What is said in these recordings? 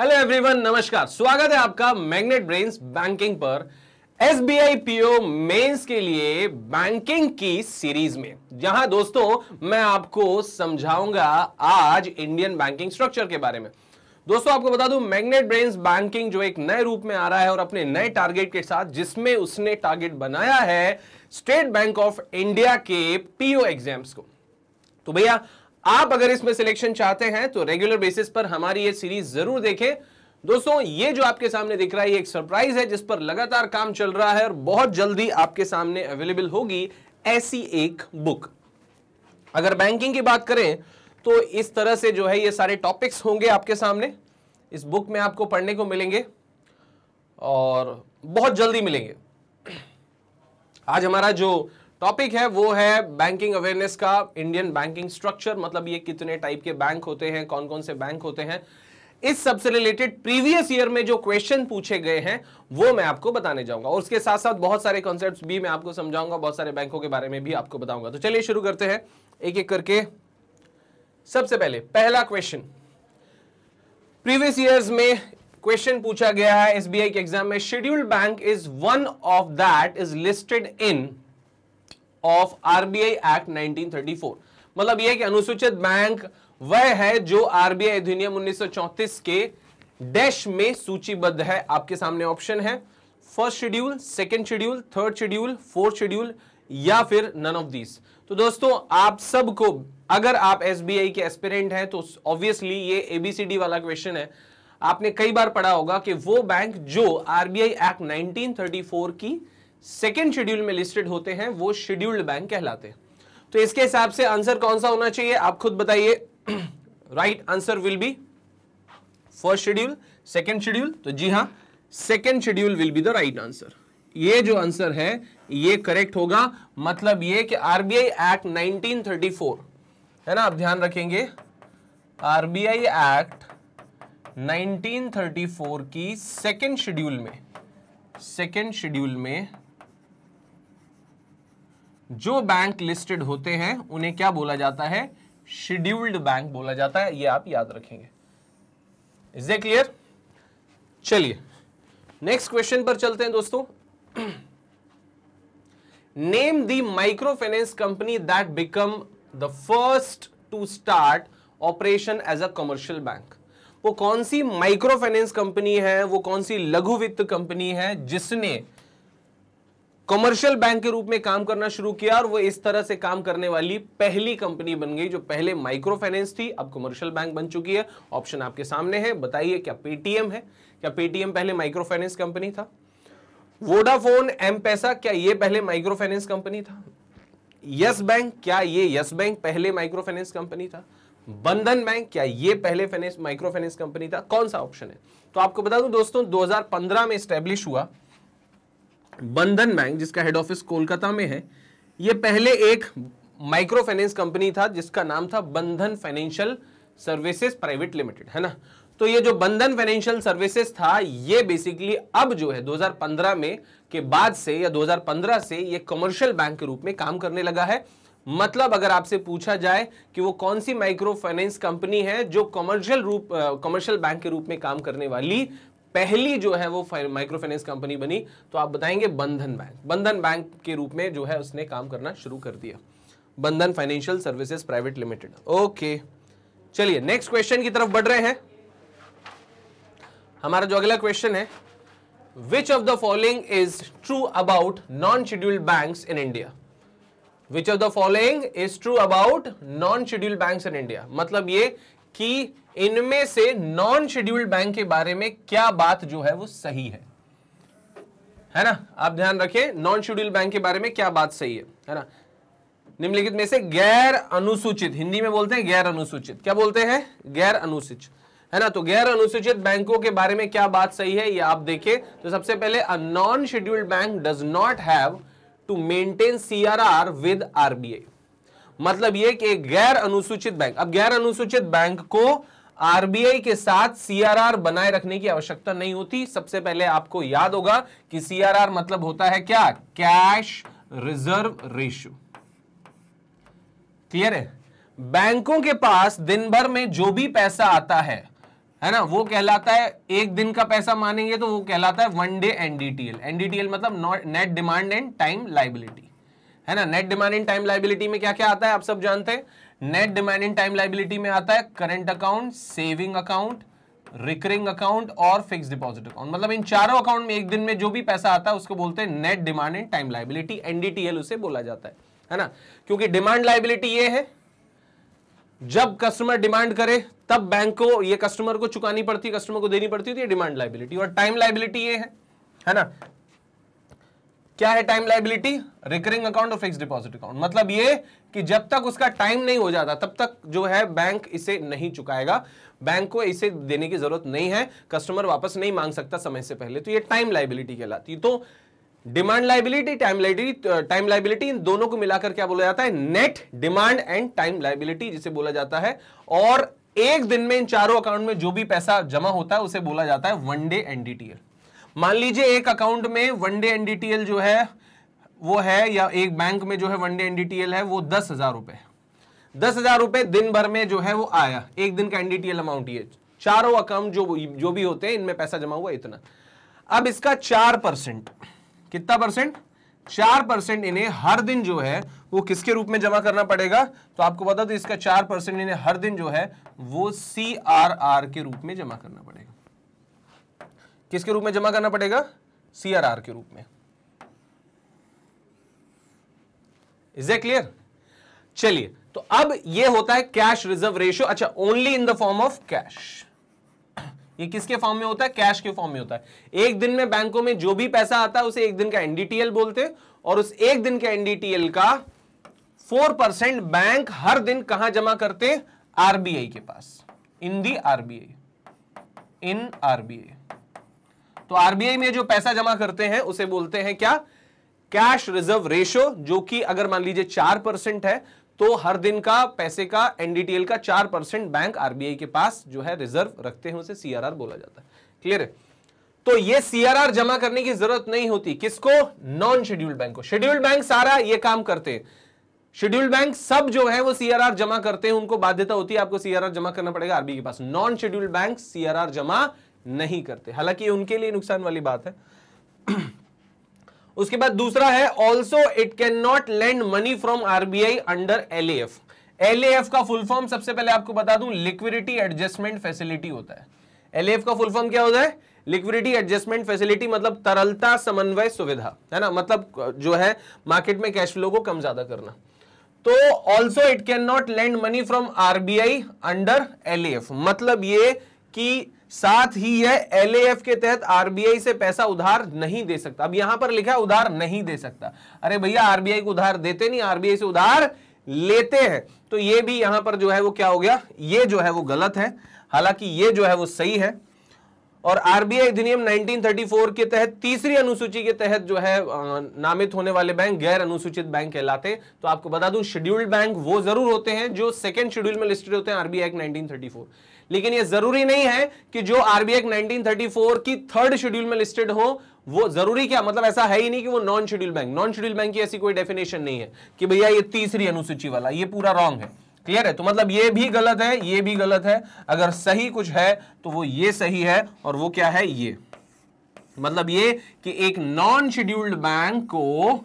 Hello everyone नमस्कार स्वागत है आपका मैग्नेट ब्रेन्स बैंकिंग पर S B I PO mains के लिए बैंकिंग की सीरीज में जहां दोस्तों मैं आपको समझाऊंगा आज इंडियन बैंकिंग स्ट्रक्चर के बारे में दोस्तों आपको बता दूं मैग्नेट ब्रेन्स बैंकिंग जो एक नए रूप में आ रहा है और अपने नए टारगेट के साथ जिसमें उसने टारगेट बनाया है स्टेट बैंक ऑफ इंडिया के पीओ एग्जाम्स को तो भैया आप अगर इसमें सिलेक्शन चाहते हैं तो रेगुलर बेसिस पर हमारी ये सीरीज जरूर देखें दोस्तों ये जो आपके सामने दिख रहा है ये एक सरप्राइज है जिस पर लगातार काम चल रहा है और बहुत जल्दी आपके सामने अवेलेबल होगी ऐसी एक बुक अगर बैंकिंग की बात करें तो इस तरह से जो है ये सारे टॉपिक्स होंगे आपके सामने इस बुक में आपको पढ़ने को मिलेंगे और बहुत जल्दी मिलेंगे आज हमारा जो टॉपिक है वो है बैंकिंग अवेयरनेस का इंडियन बैंकिंग स्ट्रक्चर मतलब ये कितने टाइप के बैंक होते हैं कौन कौन से बैंक होते हैं इस सबसे रिलेटेड प्रीवियस ईयर में जो क्वेश्चन पूछे गए हैं वो मैं आपको बताने जाऊंगा और उसके साथ साथ बहुत सारे कॉन्सेप्ट भी मैं आपको समझाऊंगा बहुत सारे बैंकों के बारे में भी आपको बताऊंगा तो चलिए शुरू करते हैं एक एक करके सबसे पहले पहला क्वेश्चन प्रीवियस ईयर में क्वेश्चन पूछा गया है एसबीआई के एग्जाम में scheduled bank is one of that is listed in of RBI act 1934 मतलब यह कि अनुसूचित बैंक वह है जो आरबीआई अधिनियम 1934 के डैश में सूचीबद्ध है आपके सामने ऑप्शन है first schedule second schedule third schedule fourth schedule या फिर नन ऑफ दीस तो दोस्तों आप सबको अगर आप एस के एस्पिरेंट हैं तो ऑब्वियसली ये एबीसीडी वाला क्वेश्चन है आपने कई बार पढ़ा होगा कि वो बैंक जो आरबीआई एक्ट 1934 की सेकेंड शेड्यूल में लिस्टेड होते हैं वो शेड्यूल्ड बैंक कहलाते हैं तो इसके हिसाब से आंसर कौन सा होना चाहिए आप खुद बताइए right answer will be first schedule second schedule तो जी हाँ second schedule will be the right answer ये जो आंसर है ये करेक्ट होगा मतलब ये कि आरबीआई एक्ट 1934 है ना आप ध्यान रखेंगे आरबीआई एक्ट 1934 की सेकेंड शेड्यूल में सेकेंड शेड्यूल में जो बैंक लिस्टेड होते हैं उन्हें क्या बोला जाता है शेड्यूल्ड बैंक बोला जाता है ये आप याद रखेंगे इज ए क्लियर चलिए नेक्स्ट क्वेश्चन पर चलते हैं दोस्तों name the micro finance company that become the first to start operation as a commercial bank वो कौन सी माइक्रो फाइनेंस कंपनी है वो कौन सी लघु वित्त कंपनी है जिसने कमर्शियल बैंक के रूप में काम करना शुरू किया और वो इस तरह से काम करने वाली पहली कंपनी बन गई जो पहले माइक्रो फाइनेंस थी अब कमर्शियल बैंक बन चुकी है ऑप्शन आपके सामने है बताइए क्या पेटीएम है क्या पेटीएम पहले माइक्रो फाइनेंस कंपनी था वोडाफोन एम पैसा क्या ये पहले माइक्रो फाइनेंस कंपनी था यस बैंक क्या ये यस बैंक पहले माइक्रो फाइनेंस कंपनी था बंधन बैंक क्या ये पहले फाइनेंस माइक्रो फाइनेंस कंपनी था कौन सा ऑप्शन है तो आपको बता दूं दोस्तों 2015 में स्टैब्लिश हुआ बंधन बैंक जिसका हेड ऑफिस कोलकाता में है यह पहले एक माइक्रो फाइनेंस कंपनी था जिसका नाम था बंधन फाइनेंशियल सर्विसेज प्राइवेट लिमिटेड है ना तो ये जो बंधन फाइनेंशियल सर्विसेज था ये बेसिकली अब जो है 2015 में के बाद से या 2015 से ये कमर्शियल बैंक के रूप में काम करने लगा है मतलब अगर आपसे पूछा जाए कि वो कौन सी माइक्रो फाइनेंस कंपनी है जो कमर्शियल रूप कमर्शियल बैंक के रूप में काम करने वाली पहली जो है वो माइक्रो फाइनेंस कंपनी बनी तो आप बताएंगे बंधन बैंक बंधन बैंक के रूप में जो है उसने काम करना शुरू कर दिया Bandhan financial services private limited okay चलिए नेक्स्ट क्वेश्चन की तरफ बढ़ रहे हैं हमारा जो अगला क्वेश्चन है which of the following is true about non scheduled bank in India which of the following is true about non scheduled bank in India मतलब ये कि इनमें से नॉन शेड्यूल्ड बैंक के बारे में क्या बात जो है वो सही है है ना आप ध्यान रखें नॉन शेड्यूल्ड बैंक के बारे में क्या बात सही है है ना निम्नलिखित में से गैर अनुसूचित हिंदी में बोलते हैं गैर अनुसूचित क्या बोलते हैं गैर अनुसूचित है ना तो गैर अनुसूचित बैंकों के बारे में क्या बात सही है ये आप देखें तो सबसे पहले a non scheduled bank does not have to maintain CRR with RBI मतलब ये कि गैर अनुसूचित बैंक अब गैर अनुसूचित बैंक को आरबीआई के साथ सीआरआर बनाए रखने की आवश्यकता नहीं होती सबसे पहले आपको याद होगा कि सीआरआर मतलब होता है क्या कैश रिजर्व रेशियो क्लियर है बैंकों के पास दिन भर में जो भी पैसा आता है है ना वो कहलाता है एक दिन का पैसा मानेंगे तो वो कहलाता है वन डे एनडीटीएल एनडीटीएल मतलब net demand and time liability है ना net demand in time liability में क्या क्या आता है आप सब जानते हैं net demand in time liability में आता है current account saving account recurring account और फिक्स डिपॉजिट अकाउंट मतलब इन चारों अकाउंट में एक दिन में जो भी पैसा आता है उसको बोलते हैं net demand in time liability NDTL उसे बोला जाता है है ना क्योंकि डिमांड लाइबिलिटी ये है जब कस्टमर डिमांड करे तब बैंक को ये कस्टमर को चुकानी पड़ती है कस्टमर को देनी पड़ती है तो ये डिमांड लाइबिलिटी और टाइम लाइबिलिटी ये है है ना क्या है टाइम लाइबिलिटी रिकरिंग अकाउंट और फिक्स डिपॉजिट अकाउंट मतलब ये कि जब तक उसका टाइम नहीं हो जाता तब तक जो है बैंक इसे नहीं चुकाएगा बैंक को इसे देने की जरूरत नहीं है कस्टमर वापस नहीं मांग सकता समय से पहले तो ये टाइम लाइबिलिटी कहलाती तो demand liability time liability time liability इन दोनों को मिलाकर क्या बोला जाता है net demand and time liability जिसे बोला जाता है और एक दिन में इन चारों अकाउंट में जो भी पैसा जमा होता है उसे बोला जाता है वन डे एनडीटीएल मान लीजिए एक अकाउंट में वनडे एनडीटीएल जो है वो है या एक बैंक में जो है वनडे एनडीटीएल है वो दस हजार रुपए दस हजार रुपए दिन भर में जो है वो आया एक दिन का एनडीटीएल अमाउंट ये चारों अकाउंट जो जो भी होते हैं इनमें पैसा जमा हुआ इतना अब इसका चार परसेंट कितना परसेंट चार परसेंट इन्हें हर दिन जो है वो किसके रूप में जमा करना पड़ेगा तो आपको बता दो इसका चार परसेंट इन्हें हर दिन जो है वो सी आर आर के रूप में जमा करना पड़ेगा किसके रूप में जमा करना पड़ेगा सीआरआर के रूप में इज ए क्लियर चलिए तो अब ये होता है कैश रिजर्व रेशियो अच्छा only in the form of cash ये किसके फॉर्म में होता है कैश के फॉर्म में होता है एक दिन में बैंकों में जो भी पैसा आता है उसे एक दिन का एनडीटीएल बोलते हैं और उस एक दिन के एनडीटीएल का फोर परसेंट बैंक हर दिन कहां जमा करते आरबीआई के पास in the RBI in RBI तो आरबीआई में जो पैसा जमा करते हैं उसे बोलते हैं क्या कैश रिजर्व रेशो जो कि अगर मान लीजिए चार परसेंट है तो हर दिन का पैसे का एनडीटीएल का चार परसेंट बैंक आरबीआई के पास जो है रिजर्व रखते हैं उसे सीआरआर बोला जाता है क्लियर है तो ये सीआरआर जमा करने की जरूरत नहीं होती किसको नॉन शेड्यूल्ड बैंक को शेड्यूल्ड बैंक सारा ये काम करते हैं शेड्यूल्ड बैंक सब जो है वो सीआरआर जमा करते हैं उनको बाध्यता होती है आपको सीआरआर जमा करना पड़ेगा आरबीआई के पास नॉन शेड्यूल्ड बैंक सीआरआर जमा नहीं करते हालांकि उनके लिए नुकसान वाली बात है उसके बाद दूसरा है also it can not lend money from RBI under L LAF का फुल फॉर्म सबसे पहले आपको बता दूं लिक्विडिटी एडजस्टमेंट फैसिलिटी होता है एलएएफ का फुल फॉर्म क्या होता है लिक्विडिटी एडजस्टमेंट फैसिलिटी मतलब तरलता समन्वय सुविधा है ना मतलब जो है मार्केट में कैश फ्लो को कम ज्यादा करना तो also it can not lend money from RBI under L मतलब ये कि साथ ही यह एलएएफ के तहत आरबीआई से पैसा उधार नहीं दे सकता अब यहां पर लिखा है उधार नहीं दे सकता अरे भैया आरबीआई को उधार देते नहीं आरबीआई से उधार लेते हैं तो यह भी यहां पर जो है वो क्या हो गया ये जो है वो गलत है हालांकि ये जो है वो सही है और आरबीआई अधिनियम 1934 के तहत तीसरी अनुसूची के तहत जो है नामित होने वाले बैंक गैर अनुसूचित बैंक कहलाते हैं तो आपको बता दूं शेड्यूल्ड बैंक वो जरूर होते हैं जो सेकंड शेड्यूल में लिस्टेड होते हैं आरबीआई 1934 लेकिन यह जरूरी नहीं है कि जो आरबीएक 1934 की थर्ड शेड्यूल में लिस्टेड हो वो जरूरी क्या मतलब ऐसा है ही नहीं कि वो non schedule bank non schedule bank की ऐसी कोई डेफिनेशन नहीं है कि भैया ये तीसरी अनुसूची वाला ये पूरा रॉन्ग है क्लियर है तो मतलब ये भी गलत है ये भी गलत है अगर सही कुछ है तो वो ये सही है और वो क्या है ये मतलब ये कि एक नॉन शेड्यूल्ड बैंक को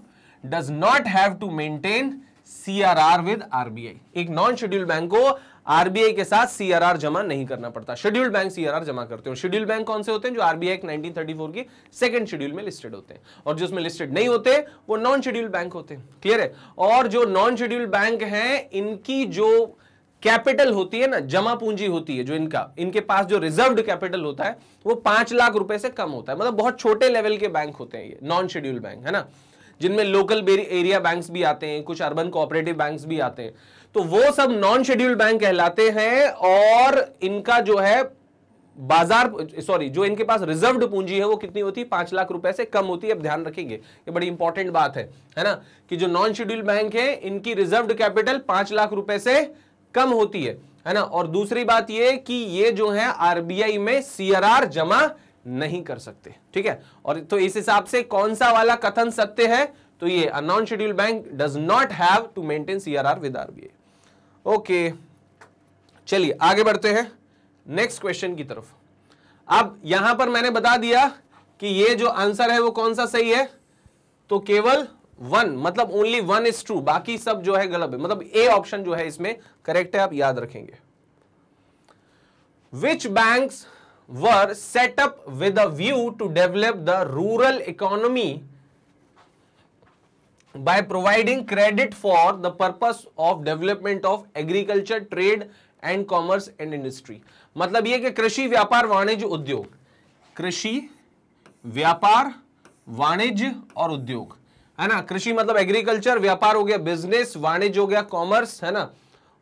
does not have to maintain CRR with RBI एक नॉन शेड्यूल्ड बैंक को आरबीआई के साथ सीआरआर जमा नहीं करना पड़ता शेड्यूल्ड बैंक सीआरआर जमा करते हैं शेड्यूल्ड बैंक कौन से होते हैं जो आरबीआई नाइनटीन थर्टी फोर की सेकंड शेड्यूल में लिस्टेड होते हैं और जिसमें लिस्टेड नहीं होते वो नॉन शेड्यूल्ड बैंक होते हैं क्लियर है और जो नॉन शेड्यूल्ड बैंक है इनकी जो कैपिटल होती है ना जमा पूंजी होती है जो इनका इनके पास जो रिजर्व्ड कैपिटल होता है वो पांच लाख रुपए से कम होता है मतलब बहुत छोटे लेवल के बैंक होते हैं ये नॉन शेड्यूल बैंक है ना जिनमें लोकल एरिया बैंक्स भी आते हैं कुछ अर्बन कोऑपरेटिव बैंक्स भी आते हैं तो वो सब नॉन शेड्यूल्ड बैंक कहलाते हैं और इनका जो है बाजार सॉरी जो इनके पास रिजर्व्ड पूंजी है वो कितनी होती है पांच लाख रुपए से कम होती है अब ध्यान रखेंगे ये बड़ी इंपॉर्टेंट बात है है ना कि जो नॉन शेड्यूल बैंक है इनकी रिजर्व्ड कैपिटल पांच लाख रुपए से कम होती है है ना और दूसरी बात ये कि ये जो है आरबीआई में सीआरआर जमा नहीं कर सकते ठीक है और तो इस हिसाब से कौन सा वाला कथन सत्य है तो ये non schedule bank does not have to maintain CRR with RBI okay चलिए आगे बढ़ते हैं नेक्स्ट क्वेश्चन की तरफ अब यहां पर मैंने बता दिया कि ये जो आंसर है वो कौन सा सही है तो केवल वन मतलब ओनली वन इज ट्रू बाकी सब जो है गलत है मतलब ए ऑप्शन जो है इसमें करेक्ट है आप याद रखेंगे which banks were set up with a view to develop the rural economy by providing credit for the purpose of development of agriculture trade and commerce and industry मतलब ये कि कृषि व्यापार वाणिज्य उद्योग कृषि व्यापार वाणिज्य और उद्योग है ना कृषि मतलब एग्रीकल्चर व्यापार हो गया बिजनेस वाणिज्य हो गया कॉमर्स है ना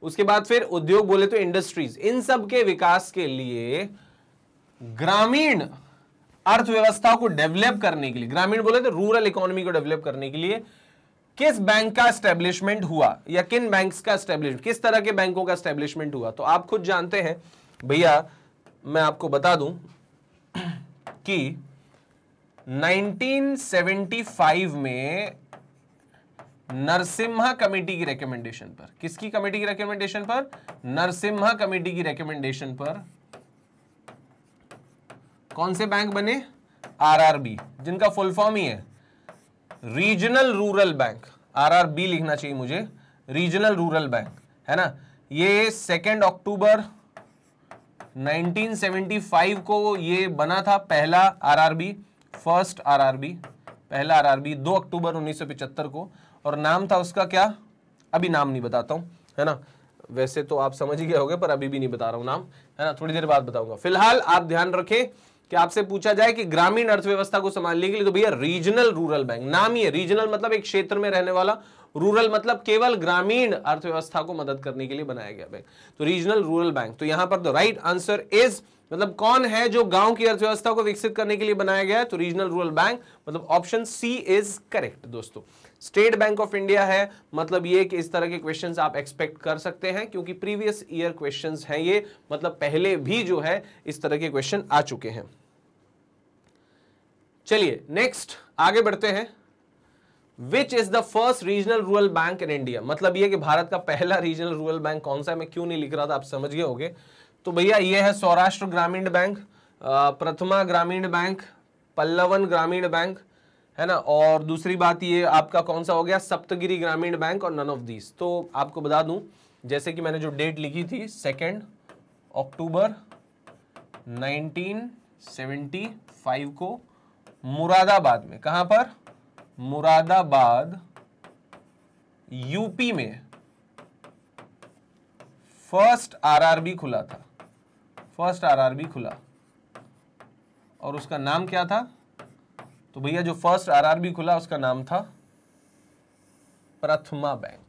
उसके बाद फिर उद्योग बोले तो इंडस्ट्रीज इन सब के विकास के लिए ग्रामीण अर्थव्यवस्था को डेवलप करने के लिए ग्रामीण बोले तो रूरल इकोनॉमी को डेवलप करने के लिए किस बैंक का स्टैब्लिशमेंट हुआ या किन बैंक्स का स्टैब्लिशमेंट किस तरह के बैंकों का स्टैब्लिशमेंट हुआ तो आप खुद जानते हैं भैया मैं आपको बता दूं कि 1975 में नरसिम्हा कमेटी की रिकमेंडेशन पर किसकी कमेटी की रिकमेंडेशन पर नरसिम्हा कमेटी की रिकमेंडेशन पर कौन से बैंक बने आरआरबी जिनका फुल फॉर्म ही है रीजनल रूरल बैंक आरआरबी लिखना चाहिए मुझे रीजनल रूरल बैंक है ना ये सेकेंड अक्टूबर 1975 को ये बना था पहला आरआरबी फर्स्ट आरआरबी पहला आरआरबी 2 अक्टूबर 1975 को और नाम था उसका क्या अभी नाम नहीं बताता हूँ है ना वैसे तो आप समझ ही गए होंगे पर अभी भी नहीं बता रहा हूँ नाम है ना थोड़ी देर बाद बताऊंगा फिलहाल आप ध्यान रखें कि आपसे पूछा जाए कि ग्रामीण अर्थव्यवस्था को संभालने के लिए तो भैया रीजनल रूरल बैंक नाम ही है रीजनल मतलब एक क्षेत्र में रहने वाला रूरल मतलब केवल ग्रामीण अर्थव्यवस्था को मदद करने के लिए बनाया गया बैंक तो रीजनल रूरल बैंक तो यहां पर द राइट आंसर इज मतलब कौन है जो गांव की अर्थव्यवस्था को विकसित करने के लिए बनाया गया है तो रीजनल रूरल बैंक मतलब ऑप्शन सी इज करेक्ट दोस्तों स्टेट बैंक ऑफ इंडिया है मतलब ये कि इस तरह के क्वेश्चंस आप एक्सपेक्ट कर सकते हैं क्योंकि प्रीवियस ईयर क्वेश्चंस हैं ये मतलब पहले भी जो है इस तरह के क्वेश्चन आ चुके हैं चलिए नेक्स्ट आगे बढ़ते हैं which is the first regional rural bank in India मतलब ये कि भारत का पहला रीजनल रूरल बैंक कौन सा है मैं क्यों नहीं लिख रहा था आप समझ गए होंगे तो भैया ये है सौराष्ट्र ग्रामीण बैंक प्रथमा ग्रामीण बैंक पल्लवन ग्रामीण बैंक है ना और दूसरी बात ये आपका कौन सा हो गया सप्तगिरी ग्रामीण बैंक और नन ऑफ दीज तो आपको बता दूं जैसे कि मैंने जो डेट लिखी थी सेकेंड अक्टूबर 1975 को मुरादाबाद में कहां पर मुरादाबाद यूपी में फर्स्ट आरआरबी खुला था फर्स्ट आरआरबी खुला और उसका नाम क्या था तो भैया जो फर्स्ट आरआरबी खुला उसका नाम था प्रथमा बैंक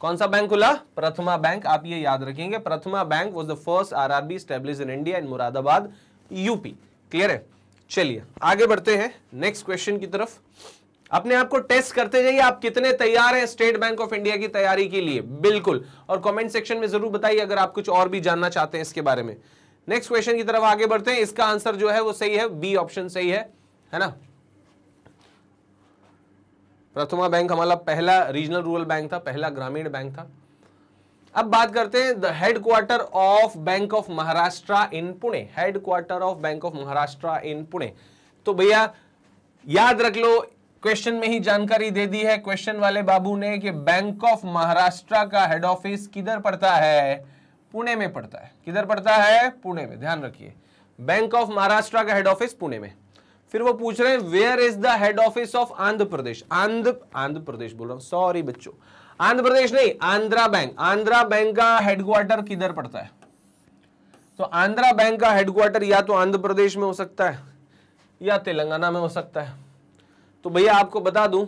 कौन सा बैंक खुला प्रथमा बैंक आप ये याद रखेंगे Prathama Bank was the first RRB R in India in Moradabad UP clear है चलिए आगे बढ़ते हैं नेक्स्ट क्वेश्चन की तरफ अपने आप को टेस्ट करते जाइए आप कितने तैयार हैं स्टेट बैंक ऑफ इंडिया की तैयारी के लिए बिल्कुल और कमेंट सेक्शन में जरूर बताइए अगर आप कुछ और भी जानना चाहते हैं इसके बारे में नेक्स्ट क्वेश्चन की तरफ आगे बढ़ते हैं इसका आंसर जो है वो सही है बी ऑप्शन सही है है ना प्रथमा बैंक हमारा पहला रीजनल रूरल बैंक था पहला ग्रामीण बैंक था अब बात करते हैं the headquarter of Bank of Maharashtra in Pune headquarter of Bank of Maharashtra in Pune तो भैया याद रख लो क्वेश्चन में ही जानकारी दे दी है क्वेश्चन वाले बाबू ने कि बैंक ऑफ महाराष्ट्र का हेड ऑफिस किधर पड़ता है पुणे में पड़ता है किधर पड़ता है पुणे में ध्यान रखिए बैंक ऑफ महाराष्ट्र का हेड ऑफिस पुणे में फिर वो पूछ रहे हैं where is the head office of Andhra Pradesh Andhra Andhra Pradesh बोल रहा हूं सॉरी बच्चों आंध्र प्रदेश नहीं आंध्रा बैंक आंध्रा बैंक का हेडक्वार्टर किधर पड़ता है तो आंध्रा बैंक का हेडक्वार्टर या तो आंध्र प्रदेश में हो सकता है या तेलंगाना में हो सकता है तो भैया आपको बता दूं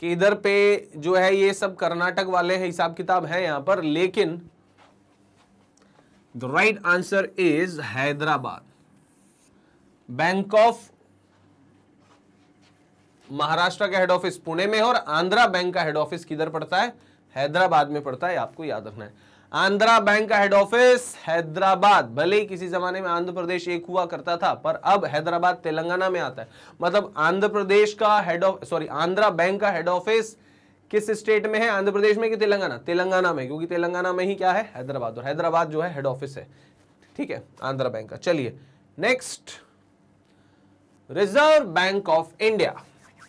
कि इधर पे जो है ये सब कर्नाटक वाले हैं हिसाब किताब है यहां पर लेकिन the right answer is Hyderabad Bank of Maharashtra का हेड ऑफिस पुणे में और आंध्रा बैंक का हेड ऑफिस किधर पड़ता है हैदराबाद में पड़ता है आपको याद रखना है आंध्रा बैंक का हेड ऑफिस हैदराबाद भले ही किसी जमाने में आंध्र प्रदेश एक हुआ करता था पर अब हैदराबाद तेलंगाना में आता है मतलब आंध्र प्रदेश का head of sorry Andhra Bank का हेड ऑफिस किस स्टेट में है आंध्र प्रदेश में कि तेलंगाना तेलंगाना में क्योंकि तेलंगाना में ही क्या है हैदराबाद और हैदराबाद जो है हेड ऑफिस है ठीक है आंध्रा बैंक का चलिए next Reserve Bank of India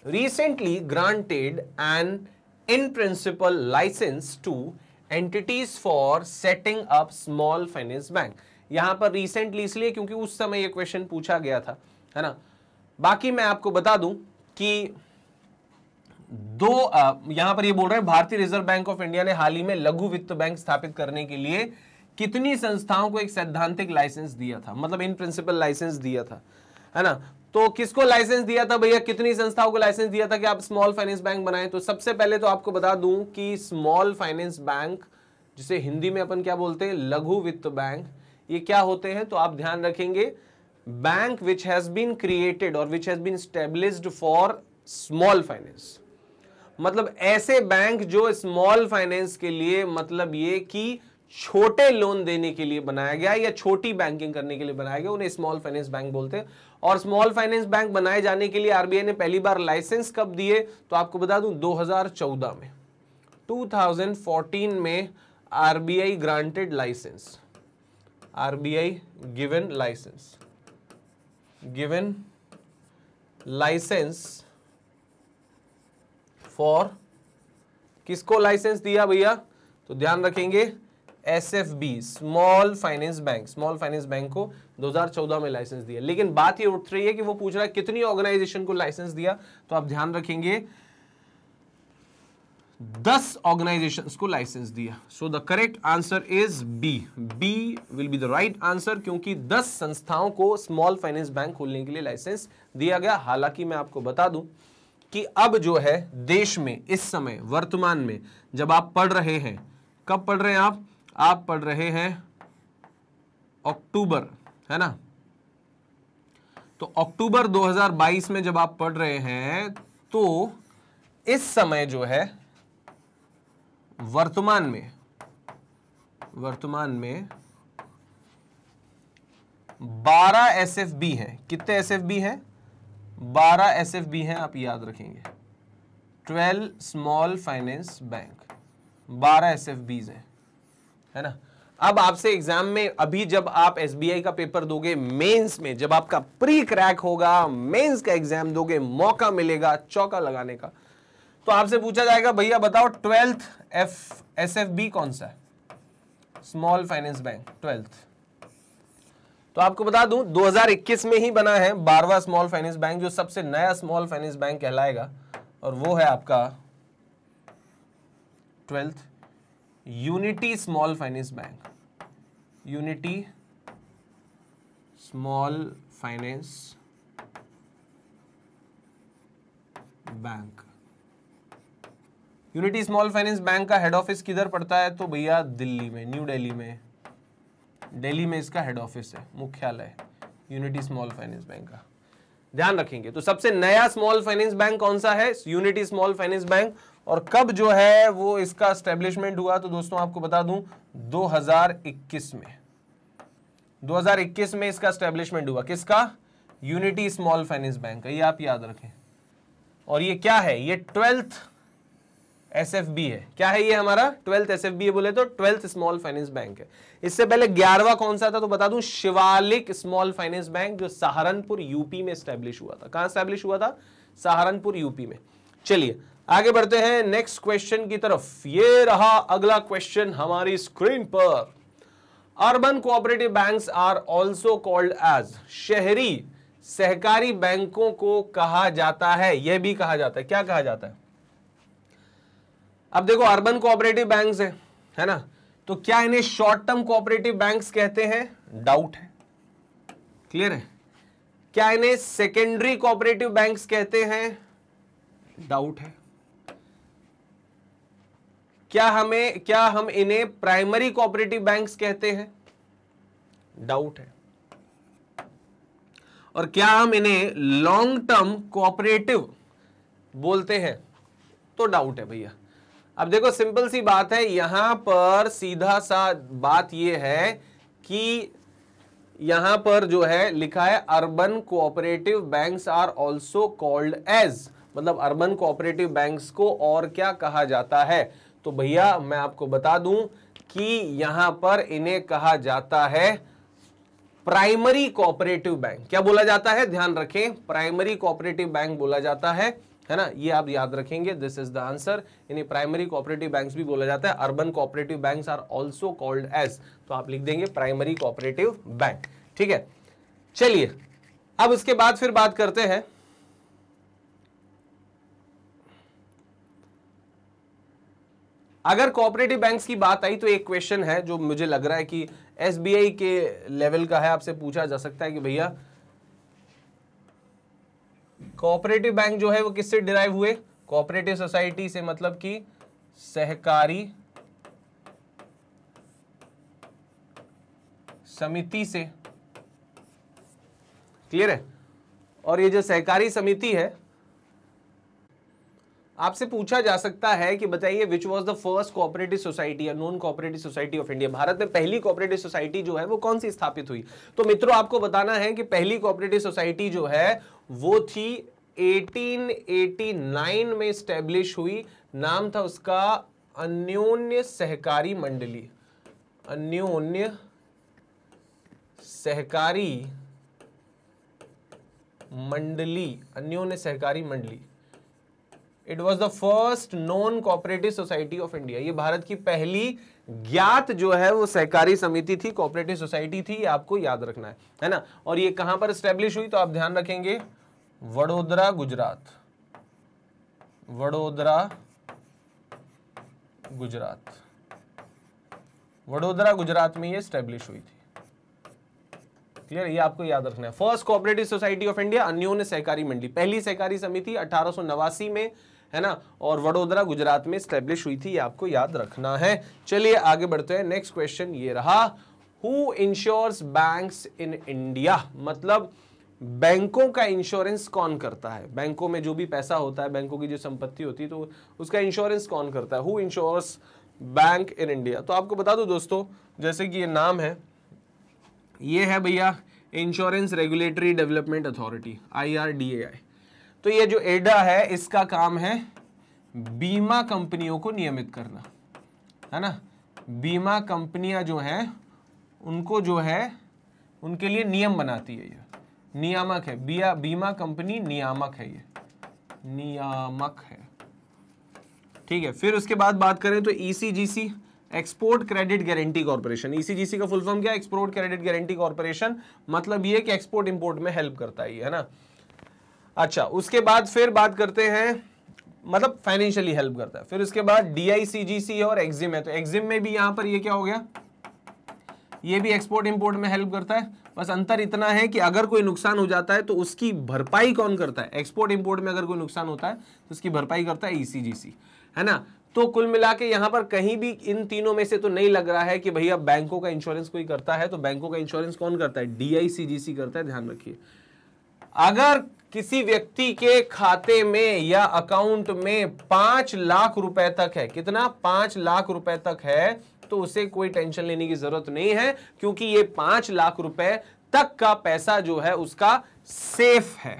recently granted an in-principle license to entities for setting up small finance bank. यहां पर recently इसलिए क्योंकि उस समय यह क्वेश्चन पूछा गया था है ना बाकी मैं आपको बता दूं कि दो आ, यहां पर ये बोल रहे हैं भारतीय रिजर्व बैंक ऑफ इंडिया ने हाल ही में लघु वित्त बैंक स्थापित करने के लिए कितनी संस्थाओं को एक सैद्धांतिक लाइसेंस दिया था मतलब इन प्रिंसिपल लाइसेंस दिया था है ना तो किसको लाइसेंस दिया था भैया कितनी संस्थाओं को लाइसेंस दिया था कि आप स्मॉल फाइनेंस बैंक बनाएं तो सबसे पहले तो आपको बता दूं कि स्मॉल फाइनेंस बैंक जिसे हिंदी में अपन क्या बोलते हैं लघु वित्त बैंक ये क्या होते हैं तो आप ध्यान रखेंगे bank which has been created और which has been established for small finance मतलब ऐसे बैंक जो स्मॉल फाइनेंस के लिए मतलब ये कि छोटे लोन देने के लिए बनाया गया या छोटी बैंकिंग करने के लिए बनाया गया उन्हें स्मॉल फाइनेंस बैंक बोलते हैं और स्मॉल फाइनेंस बैंक बनाए जाने के लिए आरबीआई ने पहली बार लाइसेंस कब दिए तो आपको बता दूं 2014 में 2014 में RBI granted licence RBI given licence given licence for किसको लाइसेंस दिया भैया तो ध्यान रखेंगे S F B small finance bank small finance bank को 2014 में लाइसेंस दिया लेकिन बात ये उठ रही है कि वो पूछ रहा है कितनी ऑर्गेनाइजेशन को लाइसेंस दिया तो आप ध्यान रखेंगे दस ऑर्गेनाइजेशन को लाइसेंस दिया so the correct answer is B B will be the right answer क्योंकि दस संस्थाओं को स्मॉल फाइनेंस बैंक खोलने के लिए लाइसेंस दिया गया हालांकि मैं आपको बता दूं कि अब जो है देश में इस समय वर्तमान में जब आप पढ़ रहे हैं कब पढ़ रहे हैं आप आप पढ़ रहे हैं अक्टूबर है ना तो अक्टूबर 2022 में जब आप पढ़ रहे हैं तो इस समय जो है वर्तमान में वर्तमान में 12 एस एफ बी हैं कितने एस एफ बी हैं बारह एस एफ बी हैं आप याद रखेंगे 12 small finance bank 12 S F Bs हैं है ना अब आपसे एग्जाम में अभी जब आप एस का पेपर दोगे मेंस में जब आपका प्री क्रैक होगा मेंस का एग्जाम दोगे मौका मिलेगा चौका लगाने का तो आपसे पूछा जाएगा भैया बताओ twelfth F S F B कौन सा है स्मॉल फाइनेंस बैंक ट्वेल्थ तो आपको बता दूं 2021 में ही बना है बारवा स्मॉल फाइनेंस बैंक जो सबसे नया स्मॉल फाइनेंस बैंक कहलाएगा और वो है आपका twelfth Unity Small finance Bank Unity Small finance Bank Unity Small finance Bank का हेड ऑफिस किधर पड़ता है तो भैया दिल्ली में न्यू दिल्ली में दिल्ली में इसका हेड ऑफिस है मुख्यालय यूनिटी स्मॉल फाइनेंस बैंक का ध्यान रखेंगे तो सबसे नया स्मॉल फाइनेंस बैंक कौन सा है यूनिटी स्मॉल फाइनेंस बैंक और कब जो है वो इसका स्टेब्लिशमेंट हुआ तो दोस्तों आपको बता दूं 2021 में 2021 में इसका स्टेब्लिशमेंट हुआ किसका यूनिटी स्मॉल फाइनेंस बैंक का ये आप याद रखें और ये क्या है ये ट्वेल्थ एस एफ बी है क्या है ये हमारा ट्वेल्थ एस एफ बी बोले तो ट्वेल्थ स्मॉल फाइनेंस बैंक है इससे पहले ग्यारहवा कौन सा था तो बता दूं शिवालिक स्मॉल फाइनेंस बैंक जो सहारनपुर यूपी में स्टैब्लिश हुआ था कहां स्टैब्लिश हुआ था सहारनपुर यूपी में चलिए आगे बढ़ते हैं नेक्स्ट क्वेश्चन की तरफ ये रहा अगला क्वेश्चन हमारी स्क्रीन पर urban cooperative banks are also called as शहरी सहकारी बैंकों को कहा जाता है यह भी कहा जाता है क्या कहा जाता है अब देखो अर्बन कोऑपरेटिव बैंक्स है है ना तो क्या इन्हें शॉर्ट टर्म कोऑपरेटिव बैंक्स कहते हैं डाउट है क्लियर है क्या इन्हें सेकेंडरी कोऑपरेटिव बैंक्स कहते हैं डाउट है क्या हमें क्या हम इन्हें प्राइमरी कोऑपरेटिव बैंक्स कहते हैं डाउट है और क्या हम इन्हें लॉन्ग टर्म कोऑपरेटिव बोलते हैं तो डाउट है भैया अब देखो सिंपल सी बात है यहां पर सीधा सा बात यह है कि यहां पर जो है लिखा है urban cooperative banks are also called as मतलब अर्बन कोऑपरेटिव बैंक्स को और क्या कहा जाता है तो भैया मैं आपको बता दूं कि यहां पर इन्हें कहा जाता है प्राइमरी कोऑपरेटिव बैंक क्या बोला जाता है ध्यान रखें प्राइमरी कोऑपरेटिव बैंक बोला जाता है है ना ये आप याद रखेंगे दिस इज द आंसर इन्हें प्राइमरी कोऑपरेटिव बैंक्स भी बोला जाता है urban cooperative banks are also called as तो आप लिख देंगे प्राइमरी कोऑपरेटिव बैंक ठीक है चलिए अब इसके बाद फिर बात करते हैं अगर कोऑपरेटिव बैंक्स की बात आई तो एक क्वेश्चन है जो मुझे लग रहा है कि एसबीआई के लेवल का है आपसे पूछा जा सकता है कि भैया कोऑपरेटिव बैंक जो है वो किससे डिराइव हुए कोऑपरेटिव सोसाइटी से मतलब कि सहकारी समिति से क्लियर है और ये जो सहकारी समिति है आपसे पूछा जा सकता है कि बताइए which was the first cooperative society या non cooperative society of India भारत में पहली कोऑपरेटिव सोसाइटी जो है वो कौन सी स्थापित हुई तो मित्रों आपको बताना है कि पहली कोऑपरेटिव सोसाइटी जो है वो थी 1889 में स्टेब्लिश हुई नाम था उसका अन्योन्य सहकारी मंडली अन्योन्य सहकारी मंडली अन्योन्य सहकारी मंडली it was the first non cooperative society of India ये भारत की पहली ज्ञात जो है वो सहकारी समिति थी कॉपरेटिव सोसाइटी थी आपको याद रखना है है ना और ये कहां पर स्टेब्लिश हुई तो आप ध्यान रखेंगे वडोदरा गुजरात वडोदरा गुजरात वडोदरा गुजरात में ये स्टेब्लिश हुई थी क्लियर ये आपको याद रखना है first cooperative society of India अन्योन्य सहकारी मंडली पहली सहकारी समिति अठारह में है ना और वडोदरा गुजरात में स्टेब्लिश हुई थी आपको याद रखना है चलिए आगे बढ़ते हैं नेक्स्ट क्वेश्चन ये रहा who insures bank in India मतलब बैंकों का इंश्योरेंस कौन करता है बैंकों में जो भी पैसा होता है बैंकों की जो संपत्ति होती है तो उसका इंश्योरेंस कौन करता है who insures bank in India तो आपको बता दो दोस्तों जैसे कि ये नाम है ये है भैया insurance regulatory development authority I तो ये जो एडा है इसका काम है बीमा कंपनियों को नियमित करना है ना बीमा कंपनियां जो हैं उनको जो है उनके लिए नियम बनाती है ये नियामक है बिया बीमा कंपनी नियामक है ये नियामक है ठीक है फिर उसके बाद बात करें तो ECGC export credit guarantee corporation ECGC का फुल फॉर्म क्या है एक्सपोर्ट क्रेडिट गारंटी कॉर्पोरेशन मतलब ये कि एक्सपोर्ट इंपोर्ट में हेल्प करता है ये है ना अच्छा उसके बाद फिर बात करते हैं मतलब फाइनेंशियली हेल्प करता है फिर उसके बाद डी और एग्जिम है तो एग्जिम में भी यहां पर ये क्या हो गया ये भी एक्सपोर्ट इंपोर्ट में हेल्प करता है बस अंतर इतना है कि अगर कोई नुकसान हो जाता है तो उसकी भरपाई कौन करता है एक्सपोर्ट इंपोर्ट में अगर कोई नुकसान होता है तो उसकी भरपाई करता है ईसीजीसी e है ना तो कुल मिला के यहां पर कहीं भी इन तीनों में से तो नहीं लग रहा है कि भैया बैंकों का इंश्योरेंस कोई करता है तो बैंकों का इंश्योरेंस कौन करता है डीआईसीजीसी करता है ध्यान रखिए अगर किसी व्यक्ति के खाते में या अकाउंट में पांच लाख रुपए तक है कितना पांच लाख रुपए तक है तो उसे कोई टेंशन लेने की जरूरत नहीं है क्योंकि ये पांच लाख रुपए तक का पैसा जो है उसका सेफ है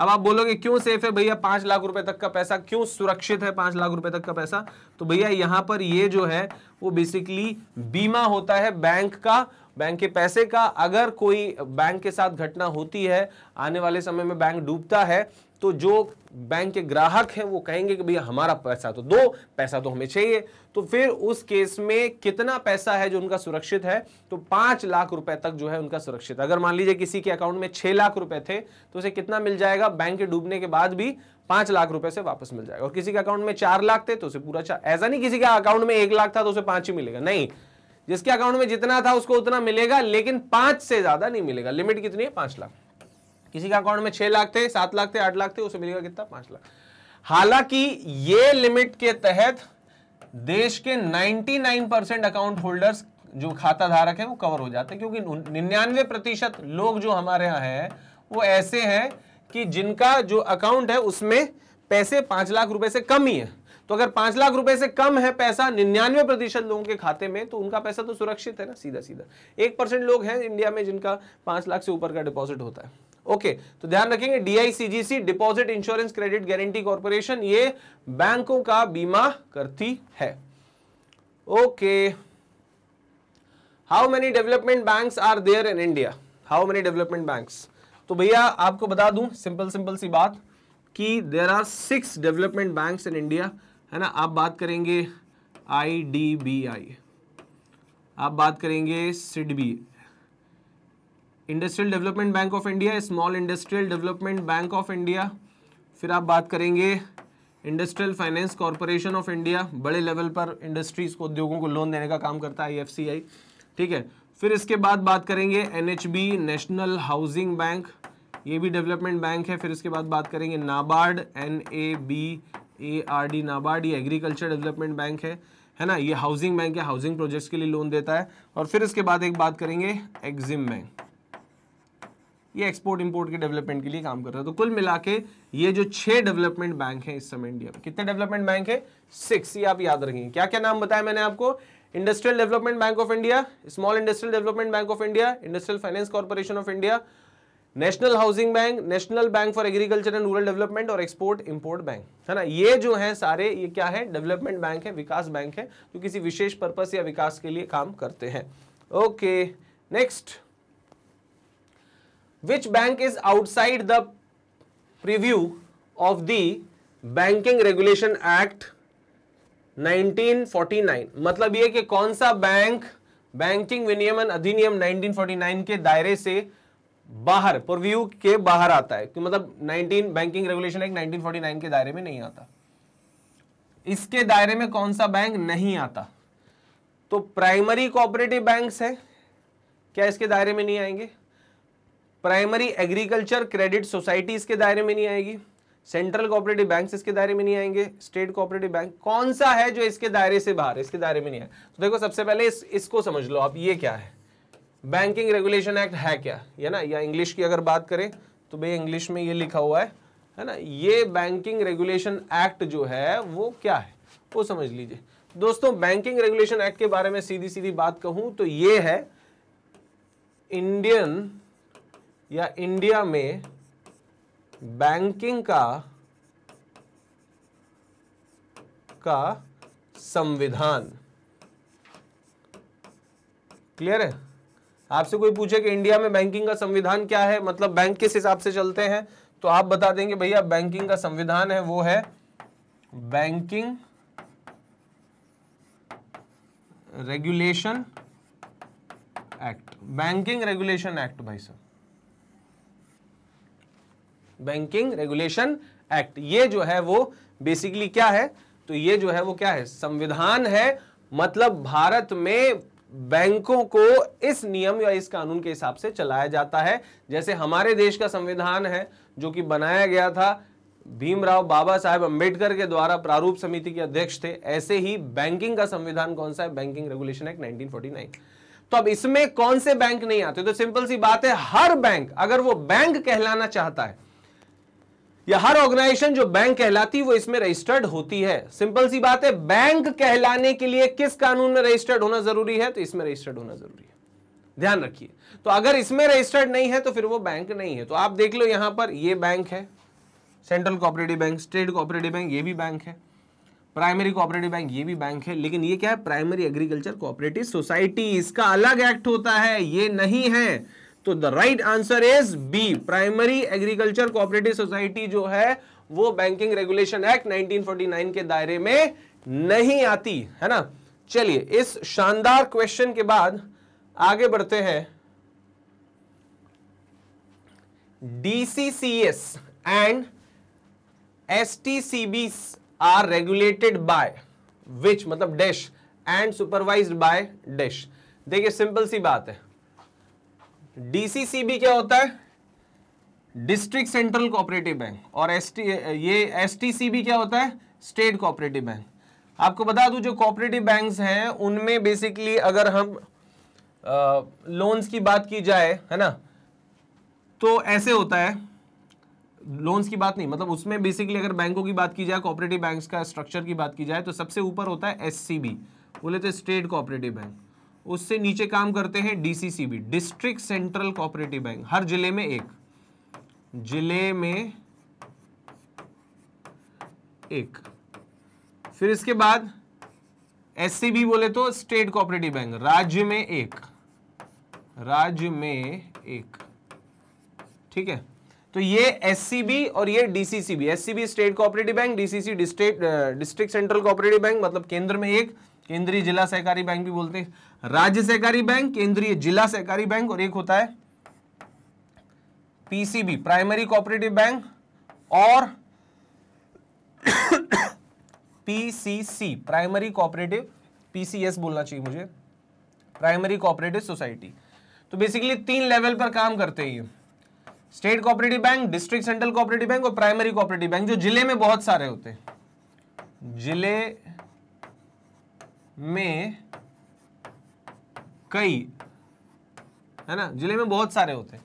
अब आप बोलोगे क्यों सेफ है भैया पांच लाख रुपए तक का पैसा क्यों सुरक्षित है पांच लाख रुपए तक का पैसा तो भैया यहां पर ये जो है वो बेसिकली बीमा होता है बैंक का बैंक के पैसे का अगर कोई बैंक के साथ घटना होती है आने वाले समय में बैंक डूबता है तो जो बैंक के ग्राहक हैं वो कहेंगे कि भैया हमारा पैसा तो दो पैसा तो हमें चाहिए तो फिर उस केस में कितना पैसा है जो उनका सुरक्षित है तो पांच लाख रुपए तक जो है उनका सुरक्षित अगर मान लीजिए किसी के अकाउंट में छह लाख रुपए थे तो उसे कितना मिल जाएगा बैंक के डूबने के बाद भी पांच लाख रुपए से वापस मिल जाएगा और किसी के अकाउंट में चार लाख थे तो उसे पूरा चार ऐसा नहीं किसी के अकाउंट में एक लाख था तो उसे पांच ही मिलेगा नहीं जिसके अकाउंट में जितना था उसको उतना मिलेगा लेकिन पांच से ज्यादा नहीं मिलेगा लिमिट कितनी है पांच लाख किसी के अकाउंट में छह लाख थे सात लाख थे आठ लाख थे उसे मिलेगा कितना पांच लाख हालांकि ये लिमिट के तहत देश के 99 परसेंट अकाउंट होल्डर्स जो खाता धारक है वो कवर हो जाते हैं क्योंकि निन्यानवे प्रतिशत लोग जो हमारे यहाँ हैं वो ऐसे हैं कि जिनका जो अकाउंट है उसमें पैसे पांच लाख रुपए से कम ही है तो अगर पांच लाख रुपए से कम है पैसा निन्यानवे प्रतिशत लोगों के खाते में तो उनका पैसा तो सुरक्षित है ना सीधा सीधा एक परसेंट लोग हैं इंडिया में जिनका पांच लाख से ऊपर का डिपॉजिट होता है ओके तो ध्यान रखेंगे DICGC deposit insurance credit guarantee corporation ये बैंकों का बीमा करती है okay how many development bank are there in India how many development bank तो भैया आपको बता दूं सिंपल सिंपल सी बात कि there are six development banks in India है ना आप बात करेंगे आई डी बी आई आप बात करेंगे SIDBI industrial development bank of India small industrial development bank of India फिर आप बात करेंगे industrial finance corporation of India बड़े लेवल पर इंडस्ट्रीज को उद्योगों को लोन देने का काम करता है आई ठीक है फिर इसके बाद बात करेंगे एन नेशनल हाउसिंग बैंक ये भी डेवलपमेंट बैंक है फिर इसके बाद बात करेंगे NABARD N A B A R D NABARD ये एग्रीकल्चर डेवलपमेंट बैंक है है ना ये हाउसिंग बैंक है हाउसिंग प्रोजेक्ट्स के लिए लोन देता है और फिर इसके बाद एक बात करेंगे एग्जिम बैंक ये एक्सपोर्ट इंपोर्ट के डेवलपमेंट के लिए काम कर रहा है तो कुल मिला के ये जो छह डेवलपमेंट बैंक है इस समय इंडिया में कितने डेवलपमेंट बैंक है सिक्स ये आप याद रखेंगे क्या क्या नाम बताया मैंने आपको industrial development bank of India small industrial development bank of India industrial finance corporation of India national housing bank national bank for agriculture and rural development और एक्सपोर्ट इंपोर्ट बैंक है ना ये जो है सारे ये क्या है डेवलपमेंट बैंक है विकास बैंक है जो किसी विशेष पर्पस या विकास के लिए काम करते हैं okay next which bank is outside the preview of the banking regulation act 1949 मतलब ये कि कौन सा बैंक बैंकिंग विनियमन अधिनियम 1949 के दायरे से बाहर प्रोव्यू के बाहर आता है कि मतलब 19 बैंकिंग रेगुलेशन एक 1949 के दायरे में नहीं आता इसके दायरे में कौन सा बैंक नहीं आता तो प्राइमरी कोऑपरेटिव बैंक्स है क्या इसके दायरे में नहीं आएंगे प्राइमरी एग्रीकल्चर क्रेडिट सोसाइटी इसके दायरे में नहीं आएगी सेंट्रल कोऑपरेटिव बैंक इसके दायरे में नहीं आएंगे स्टेट कोऑपरेटिव बैंक कौन सा है जो इसके दायरे से बाहर इसके दायरे में नहीं आए तो देखो सबसे पहले इस, इसको समझ लो आप ये क्या है बैंकिंग रेगुलेशन एक्ट है क्या है ना या इंग्लिश की अगर बात करें तो भाई इंग्लिश में ये लिखा हुआ है है ना ये बैंकिंग रेगुलेशन एक्ट जो है वो क्या है वो समझ लीजिए दोस्तों बैंकिंग रेगुलेशन एक्ट के बारे में सीधी सीधी बात कहूं तो ये है इंडियन या इंडिया में बैंकिंग का का संविधान क्लियर है आपसे कोई पूछे कि इंडिया में बैंकिंग का संविधान क्या है मतलब बैंक किस हिसाब से चलते हैं तो आप बता देंगे भैया बैंकिंग का संविधान है वो है banking regulation act banking regulation act भाई साहब बैंकिंग रेगुलेशन एक्ट ये जो है वो बेसिकली क्या है तो ये जो है वो क्या है संविधान है मतलब भारत में बैंकों को इस नियम या इस कानून के हिसाब से चलाया जाता है जैसे हमारे देश का संविधान है जो कि बनाया गया था भीमराव बाबा साहेब अंबेडकर के द्वारा प्रारूप समिति के अध्यक्ष थे ऐसे ही बैंकिंग का संविधान कौन सा है बैंकिंग रेगुलेशन एक्ट नाइनटीन तो अब इसमें कौन से बैंक नहीं आते तो सिंपल सी बात है हर बैंक अगर वो बैंक कहलाना चाहता है या हर ऑर्गेनाइजेशन जो बैंक कहलाती है वो इसमें रजिस्टर्ड होती है सिंपल सी बात है बैंक कहलाने के लिए किस कानून में रजिस्टर्ड होना जरूरी है तो इसमें रजिस्टर्ड होना जरूरी है ध्यान रखिए तो अगर इसमें रजिस्टर्ड नहीं है तो फिर वो बैंक नहीं है तो आप देख लो यहां पर ये बैंक है central cooperative bank state cooperative bank ये भी बैंक है प्राइमरी कोऑपरेटिव बैंक ये भी बैंक है लेकिन ये क्या है प्राइमरी एग्रीकल्चर कोऑपरेटिव सोसाइटी इसका अलग एक्ट होता है ये नहीं है तो the right answer is B primary agriculture cooperative society जो है वो बैंकिंग रेगुलेशन एक्ट 1949 के दायरे में नहीं आती है ना चलिए इस शानदार क्वेश्चन के बाद आगे बढ़ते हैं DCCS and B are regulated by which मतलब dash and supervised by dash देखिए सिंपल सी बात है डीसीसीबी क्या होता है डिस्ट्रिक्ट सेंट्रल कोऑपरेटिव बैंक और एस ये एस क्या होता है स्टेट कोऑपरेटिव बैंक आपको बता दूं जो कोऑपरेटिव बैंक्स हैं उनमें बेसिकली अगर हम लोन्स की बात की जाए है ना तो ऐसे होता है लोन्स की बात नहीं मतलब उसमें बेसिकली अगर बैंकों की बात की जाए कोऑपरेटिव बैंक्स का स्ट्रक्चर की बात की जाए तो सबसे ऊपर होता है एस बोले तो स्टेट कोऑपरेटिव बैंक उससे नीचे काम करते हैं DCCB district central cooperative bank हर जिले में एक जिले में एक फिर इसके बाद एससीबी बोले तो स्टेट कोऑपरेटिव बैंक राज्य में एक राज्य में एक ठीक है तो ये एससीबी और ये DCCB SCB state cooperative bank DCC district district central cooperative bank मतलब केंद्र में एक केंद्रीय जिला सहकारी बैंक भी बोलते हैं राज्य सहकारी बैंक केंद्रीय जिला सहकारी बैंक और एक होता है पीसीबी प्राइमरी कोऑपरेटिव बैंक और पीसीसी प्राइमरी कोऑपरेटिव पीसीएस बोलना चाहिए मुझे प्राइमरी कोऑपरेटिव सोसाइटी तो बेसिकली तीन लेवल पर काम करते हैं ये state cooperative bank district central cooperative bank और प्राइमरी कोऑपरेटिव बैंक जो जिले में बहुत सारे होते हैं जिले में कई है ना जिले में बहुत सारे होते हैं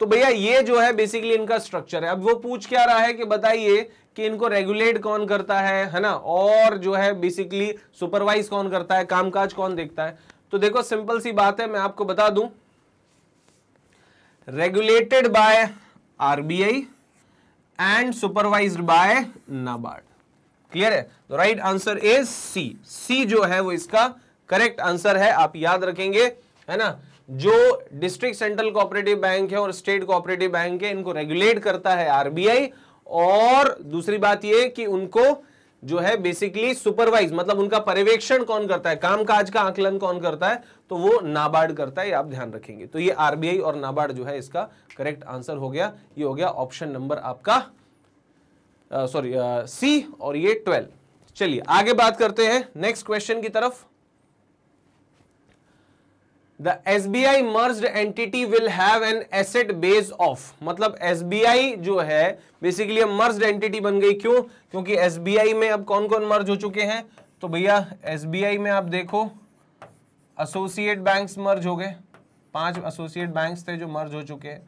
तो भैया ये जो है बेसिकली इनका स्ट्रक्चर है अब वो पूछ क्या रहा है कि बताइए कि इनको रेगुलेट कौन करता है है ना और जो है बेसिकली सुपरवाइज कौन करता है कामकाज कौन देखता है तो देखो सिंपल सी बात है मैं आपको बता दूं regulated by RBI and supervised by NABARD clear है तो right answer is C C जो है वो इसका करेक्ट आंसर है आप याद रखेंगे है ना जो डिस्ट्रिक्ट सेंट्रल कोऑपरेटिव बैंक है और स्टेट कोऑपरेटिव बैंक है इनको रेगुलेट करता है आरबीआई और दूसरी बात ये कि उनको जो है बेसिकली सुपरवाइज मतलब उनका पर्यवेक्षण कौन करता है कामकाज का आकलन कौन करता है तो वो नाबार्ड करता है आप ध्यान रखेंगे तो ये आरबीआई और नाबार्ड जो है इसका करेक्ट आंसर हो गया ये हो गया ऑप्शन नंबर आपका सॉरी सी और ये ट्वेल्व चलिए आगे बात करते हैं नेक्स्ट क्वेश्चन की तरफ the S B I merge entity will have an asset base of मतलब एस बी आई जो है बेसिकली मर्ज एंटिटी बन गई क्यों क्योंकि एस बी आई में अब कौन कौन मर्ज हो चुके हैं तो भैया एस बी आई में आप देखो एसोसिएट बैंक मर्ज हो गए पांच एसोसिएट बैंक थे जो मर्ज हो चुके हैं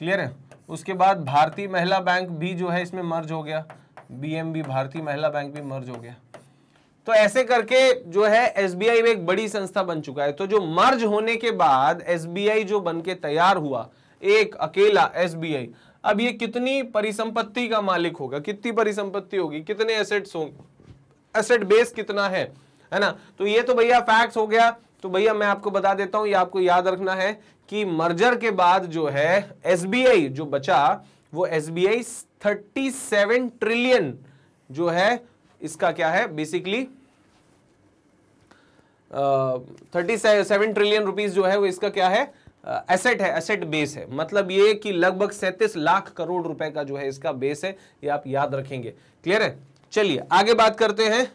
क्लियर है उसके बाद भारतीय महिला बैंक भी जो है इसमें मर्ज हो गया बीएमबी भारतीय महिला बैंक भी मर्ज हो गया तो ऐसे करके जो है एसबीआई में एक बड़ी संस्था बन चुका है तो जो मर्ज होने के बाद एसबीआई जो बन के तैयार हुआ एक अकेला एसबीआई अब ये कितनी परिसंपत्ति का मालिक होगा कितनी परिसंपत्ति होगी कितने एसेट्स होंगे एसेट बेस कितना है है ना तो ये तो भैया फैक्ट्स हो गया तो भैया मैं आपको बता देता हूं ये आपको याद रखना है कि मर्जर के बाद जो है एस जो बचा वो थर्टी 37 ट्रिलियन जो है इसका क्या है basically thirty seven trillion rupees जो है वो इसका क्या है एसेट uh, है एसेट बेस है मतलब ये कि लगभग सैंतीस लाख करोड़ रुपए का जो है इसका बेस है ये आप याद रखेंगे क्लियर है चलिए आगे बात करते हैं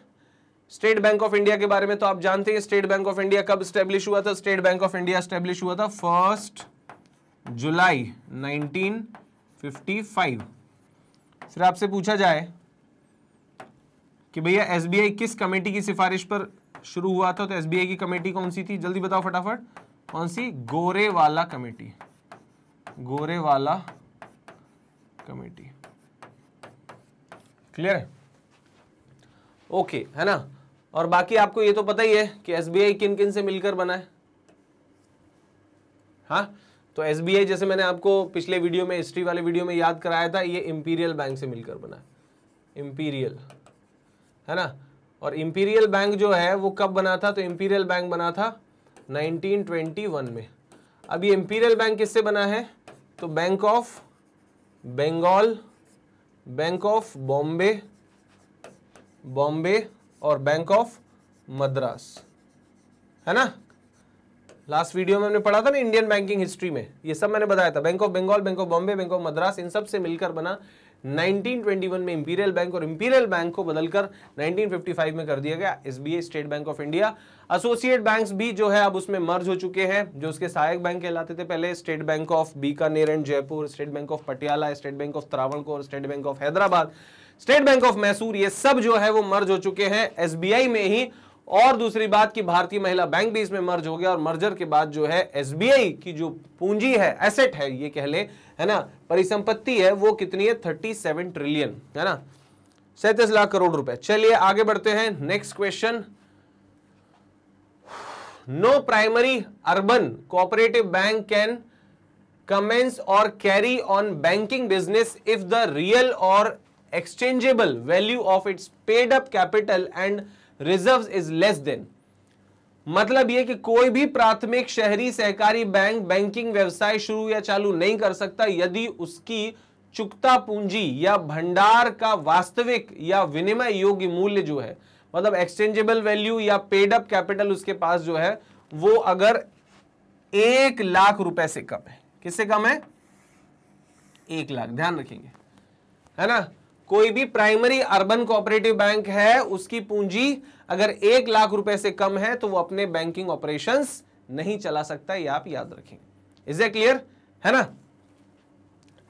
स्टेट बैंक ऑफ इंडिया के बारे में तो आप जानते हैं स्टेट बैंक ऑफ इंडिया कब स्टेब्लिश हुआ था State Bank of India establish हुआ था फर्स्ट जुलाई 1955 फिर आपसे पूछा जाए कि भैया एसबीआई किस कमेटी की सिफारिश पर शुरू हुआ था तो एसबीआई की कमेटी कौन सी थी जल्दी बताओ फटाफट कौन सी Gorewala committee Gorewala committee clear है ओके है ना और बाकी आपको ये तो पता ही है कि एसबीआई किन किन से मिलकर बना है हा तो एस जैसे मैंने आपको पिछले वीडियो में हिस्ट्री वाले वीडियो में याद कराया था ये इंपीरियल बैंक से मिलकर बना है इंपीरियल है ना और इंपीरियल बैंक जो है वो कब बना था तो इम्पीरियल बैंक बना था 1921 में अब ये इंपीरियल बैंक किससे बना है तो bank of Bengal bank of Bombay Bombay और बैंक ऑफ मद्रास है ना लास्ट वीडियो में हमने पढ़ा था ना इंडियन बैंकिंग हिस्ट्री में ये सब मैंने बताया था bank of Bengal bank of Bombay bank of Madras इन सब से मिलकर बना 1921 में इंपीरियल बैंक और इंपीरियल बैंक को बदलकर 1955 में कर दिया गया S State Bank of India associate banks भी जो है अब उसमें मर्ज हो चुके हैं जो उसके सहायक बैंक कहलाते थे पहले State Bank of Bikaner and Jaipur State Bank of Patiala State Bank of Travancore State Bank of Hyderabad State Bank of Mysore ये सब जो है वो मर्ज हो चुके हैं एसबीआई में ही और दूसरी बात कि भारतीय महिला बैंक भी इसमें मर्ज हो गया और मर्जर के बाद जो है एसबीआई की जो पूंजी है एसेट है ये कह ले है ना परिसंपत्ति है वो कितनी है थर्टी सेवन ट्रिलियन है ना सैतीस लाख करोड़ रुपए चलिए आगे बढ़ते हैं next question no primary urban cooperative bank can commence or carry on banking business if the real or exchangeable value of its paid up capital and reserves is less than मतलब ये कि कोई भी प्राथमिक शहरी सहकारी बैंक बैंकिंग व्यवसाय शुरू या चालू नहीं कर सकता यदि उसकी चुकता पूंजी या भंडार का वास्तविक या विनिमय योग्य मूल्य जो है मतलब एक्सचेंजेबल वैल्यू या पेड अप कैपिटल उसके पास जो है वो अगर एक लाख रुपए से कम है किससे कम है एक लाख ध्यान रखेंगे है ना कोई भी प्राइमरी अर्बन कोऑपरेटिव बैंक है उसकी पूंजी अगर एक लाख रुपए से कम है तो वो अपने बैंकिंग ऑपरेशंस नहीं चला सकता ये आप याद रखें इज ए क्लियर है ना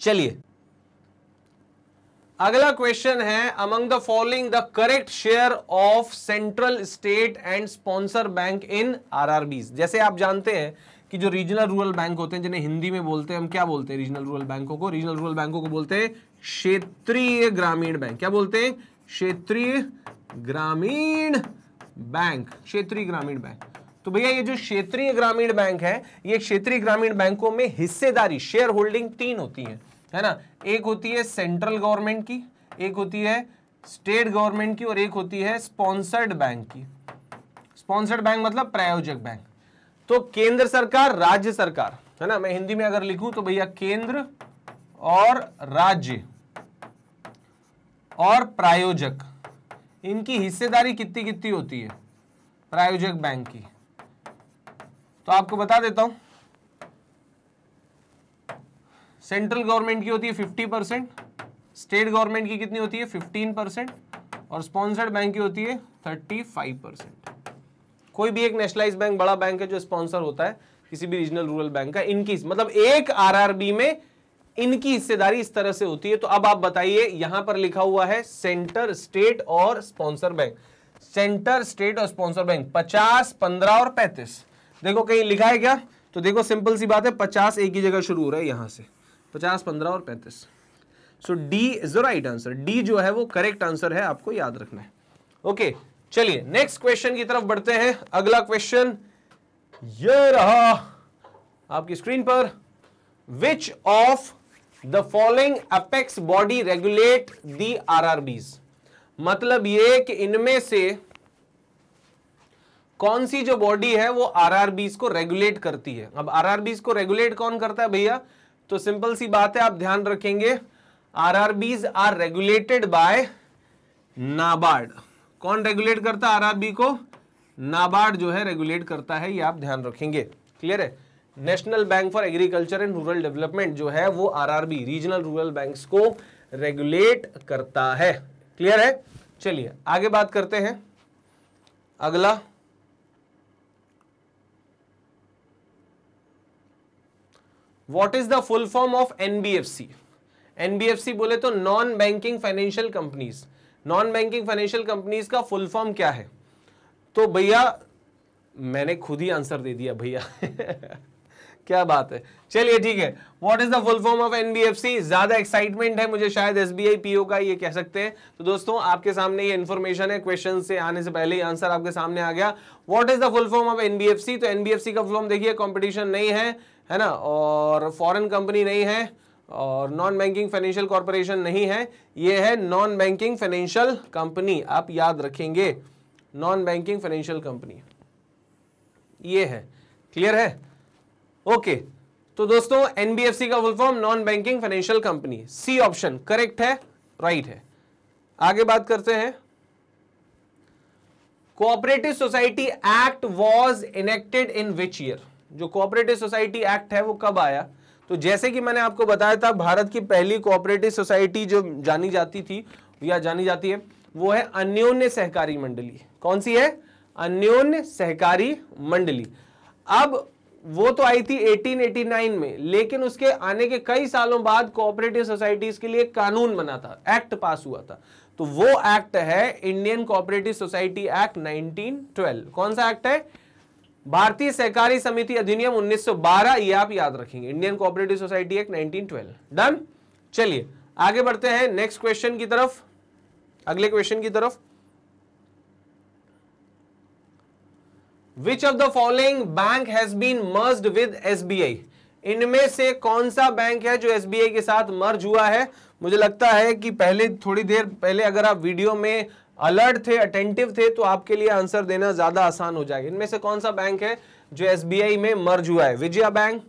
चलिए अगला क्वेश्चन है among the following the correct share of central state and sponsor bank in RRBs जैसे आप जानते हैं कि जो रीजनल रूरल बैंक होते हैं जिन्हें हिंदी में बोलते हैं हम क्या बोलते हैं रीजनल रूरल बैंकों को रीजनल रूरल बैंकों को बोलते हैं क्षेत्रीय ग्रामीण बैंक क्या बोलते हैं क्षेत्रीय ग्रामीण बैंक क्षेत्रीय ग्रामीण बैंक तो भैया ये जो क्षेत्रीय ग्रामीण बैंक है ये क्षेत्रीय ग्रामीण बैंकों में हिस्सेदारी शेयर होल्डिंग तीन होती है है ना एक होती है सेंट्रल गवर्नमेंट की एक होती है स्टेट गवर्नमेंट की और एक होती है स्पॉन्सर्ड बैंक की स्पॉन्सर्ड बैंक मतलब प्रायोजक बैंक तो केंद्र सरकार राज्य सरकार है ना मैं हिंदी में अगर लिखूं तो भैया केंद्र और राज्य और प्रायोजक इनकी हिस्सेदारी कितनी कितनी होती है प्रायोजक बैंक की तो आपको बता देता हूं सेंट्रल गवर्नमेंट की होती है 50 परसेंट स्टेट गवर्नमेंट की कितनी होती है 15 परसेंट और स्पॉन्सर्ड बैंक की होती है 35 परसेंट कोई भी एक नेशनलाइज बैंक बड़ा बैंक है जो स्पॉन्सर होता है किसी भी रीजनल रूरल बैंक का इनकी मतलब एक आरआरबी में इनकी हिस्सेदारी इस तरह से होती है तो अब आप बताइए यहां पर लिखा हुआ है सेंटर स्टेट और स्पॉन्सर बैंक सेंटर स्टेट और स्पॉन्सर बैंक पचास पंद्रह और पैंतीस देखो कहीं लिखा है क्या तो देखो सिंपल सी बात है पचास एक ही जगह शुरू हो रहा है यहां से पचास पंद्रह और पैंतीस so D is the right answer D जो है वो करेक्ट आंसर है आपको याद रखना है ओके okay. चलिए नेक्स्ट क्वेश्चन की तरफ बढ़ते हैं अगला क्वेश्चन ये रहा आपकी स्क्रीन पर which of the following apex body regulate the RRBs मतलब ये कि इनमें से कौन सी जो बॉडी है वो आरआरबीज को रेगुलेट करती है अब आरआरबीज को रेगुलेट कौन करता है भैया तो सिंपल सी बात है आप ध्यान रखेंगे RRBs are regulated by NABARD कौन रेगुलेट करता है आरआरबी को नाबार्ड जो है रेगुलेट करता है ये आप ध्यान रखेंगे क्लियर है national bank for agriculture and rural development जो है वो आरआरबी रीजनल रूरल बैंक्स को रेगुलेट करता है क्लियर है चलिए आगे बात करते हैं अगला what is the full form of NBFC NBFC बोले तो non banking financial companies non banking financial companies का फुल फॉर्म क्या है तो भैया मैंने खुद ही आंसर दे दिया भैया क्या बात है चलिए ठीक है what is the full form of NBFC ज्यादा एक्साइटमेंट है मुझे शायद एसबीआई पीओ का ये कह सकते हैं तो दोस्तों आपके सामने ये इन्फॉर्मेशन है क्वेश्चन से आने से पहले ही आंसर आपके सामने आ गया what is the full form of NBFC तो एनबीएफसी का फुल फॉर्म देखिए कॉम्पिटिशन नहीं है है ना और फॉरन कंपनी नहीं है और नॉन बैंकिंग फाइनेंशियल कॉरपोरेशन नहीं है ये है नॉन बैंकिंग फाइनेंशियल कंपनी आप याद रखेंगे नॉन बैंकिंग फाइनेंशियल कंपनी ये है क्लियर है ओके तो दोस्तों एनबीएफसी का full form non banking financial company C option correct है राइट है आगे बात करते हैं cooperative society act was enacted in which year जो कोऑपरेटिव सोसाइटी एक्ट है वो कब आया तो जैसे कि मैंने आपको बताया था भारत की पहली कोऑपरेटिव सोसाइटी जो जानी जाती थी या जानी जाती है वो है अन्योन्य सहकारी मंडली कौन सी है अन्योन्य सहकारी मंडली अब वो तो आई थी 1889 में लेकिन उसके आने के कई सालों बाद कोऑपरेटिव सोसाइटीज के लिए कानून बना था एक्ट पास हुआ था तो वो एक्ट है इंडियन कोऑपरेटिव सोसाइटी एक्ट 1912 कौन सा एक्ट है भारतीय सहकारी समिति अधिनियम 1912 ये आप याद रखेंगे Indian cooperative society act 1912 done चलिए आगे बढ़ते हैं नेक्स्ट क्वेश्चन की तरफ अगले क्वेश्चन की तरफ which of the following bank has been merged with SBI इनमें से कौन सा बैंक है जो एसबीआई के साथ मर्ज हुआ है मुझे लगता है कि पहले थोड़ी देर पहले अगर आप वीडियो में अलर्ट थे अटेंटिव थे तो आपके लिए आंसर देना ज्यादा आसान हो जाएगा इनमें से कौन सा बैंक है जो एसबीआई में मर्ज हुआ है विजया बैंक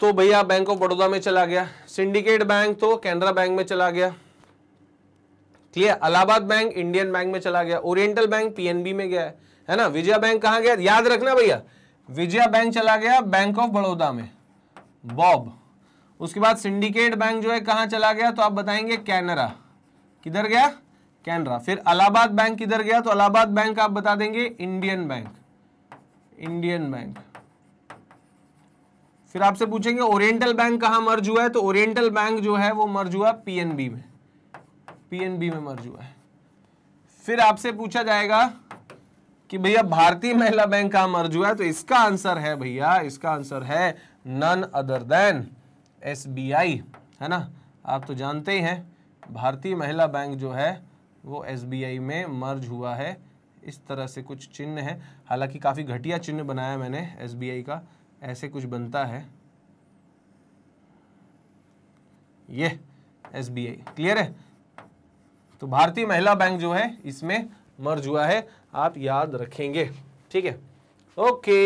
तो भैया बैंक ऑफ बड़ौदा में चला गया सिंडिकेट बैंक तो कैनरा बैंक में चला गया clear Allahabad bank Indian bank में चला गया ओरिएंटल बैंक पीएनबी में गया है ना विजया बैंक कहा गया याद रखना भैया विजया बैंक चला गया बैंक ऑफ बड़ौदा में बॉब उसके बाद सिंडिकेट बैंक जो है कहा चला गया तो आप बताएंगे कैनरा किधर गया कैनरा फिर अलाहाबाद बैंक किधर गया तो अलाहाबाद बैंक आप बता देंगे इंडियन बैंक इंडियन बैंक फिर आपसे पूछेंगे ओरिएंटल बैंक कहा मर्ज हुआ है तो ओरिएंटल बैंक जो है वो मर्ज हुआ पीएनबी में पीएनबी में मर्ज हुआ है फिर आपसे पूछा जाएगा कि भैया भारतीय महिला बैंक कहा मर्ज हुआ है तो इसका आंसर है भैया इसका आंसर है नन अदर देन एस है ना आप तो जानते ही हैं भारतीय महिला बैंक जो है वो एस में मर्ज हुआ है इस तरह से कुछ चिन्ह है हालांकि काफ़ी घटिया चिन्ह बनाया मैंने एस का ऐसे कुछ बनता है ये एस क्लियर है तो भारतीय महिला बैंक जो है इसमें मर्ज हुआ है आप याद रखेंगे ठीक है ओके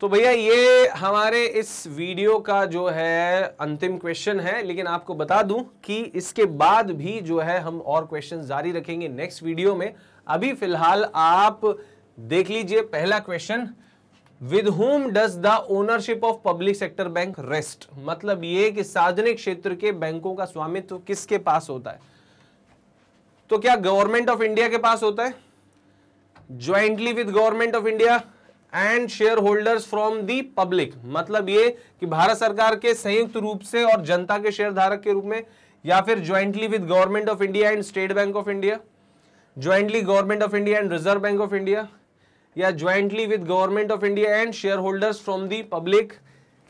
तो भैया ये हमारे इस वीडियो का जो है अंतिम क्वेश्चन है लेकिन आपको बता दूं कि इसके बाद भी जो है हम और क्वेश्चन जारी रखेंगे नेक्स्ट वीडियो में अभी फिलहाल आप देख लीजिए पहला question with whom does the ownership of public sector bank rest मतलब ये कि सार्वजनिक क्षेत्र के बैंकों का स्वामित्व किसके पास होता है तो क्या गवर्नमेंट ऑफ इंडिया के पास होता है jointly with Government of India and share holders from the public मतलब ये कि भारत सरकार के संयुक्त रूप से और जनता के शेयर धारक के रूप में या फिर jointly with Government of India and State Bank of India jointly Government of India and Reserve Bank of India या jointly with Government of India and share holders from the public